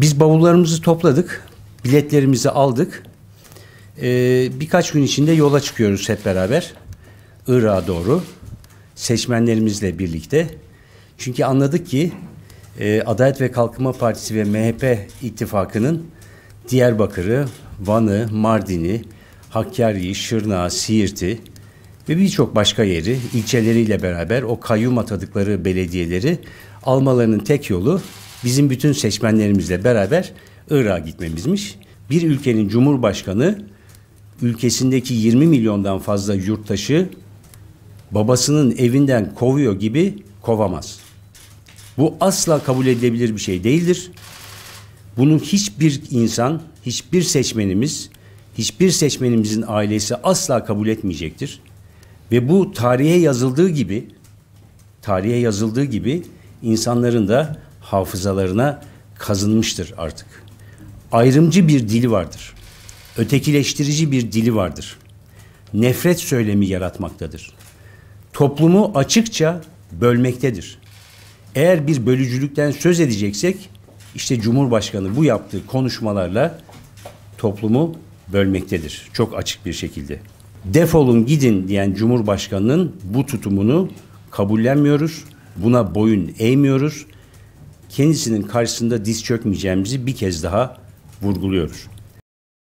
Biz bavullarımızı topladık, biletlerimizi aldık. Ee, birkaç gün içinde yola çıkıyoruz hep beraber. Irak'a doğru seçmenlerimizle birlikte. Çünkü anladık ki e, Adalet ve Kalkınma Partisi ve MHP ittifakının Diyarbakır'ı, Van'ı, Mardin'i, Hakkari'yi, Şırnağı, Siirt'i ve birçok başka yeri ilçeleriyle beraber o kayyum atadıkları belediyeleri almalarının tek yolu bizim bütün seçmenlerimizle beraber Irak'a gitmemizmiş. Bir ülkenin cumhurbaşkanı ülkesindeki 20 milyondan fazla yurttaşı babasının evinden kovuyor gibi kovamaz. Bu asla kabul edilebilir bir şey değildir. Bunu hiçbir insan, hiçbir seçmenimiz, hiçbir seçmenimizin ailesi asla kabul etmeyecektir. Ve bu tarihe yazıldığı gibi, tarihe yazıldığı gibi insanların da hafızalarına kazınmıştır artık. Ayrımcı bir dili vardır. Ötekileştirici bir dili vardır. Nefret söylemi yaratmaktadır. Toplumu açıkça bölmektedir. Eğer bir bölücülükten söz edeceksek işte Cumhurbaşkanı bu yaptığı konuşmalarla toplumu bölmektedir. Çok açık bir şekilde. Defolun gidin diyen Cumhurbaşkanının bu tutumunu kabullenmiyoruz. Buna boyun eğmiyoruz kendisinin karşısında diz çökmeyeceğimizi bir kez daha vurguluyoruz.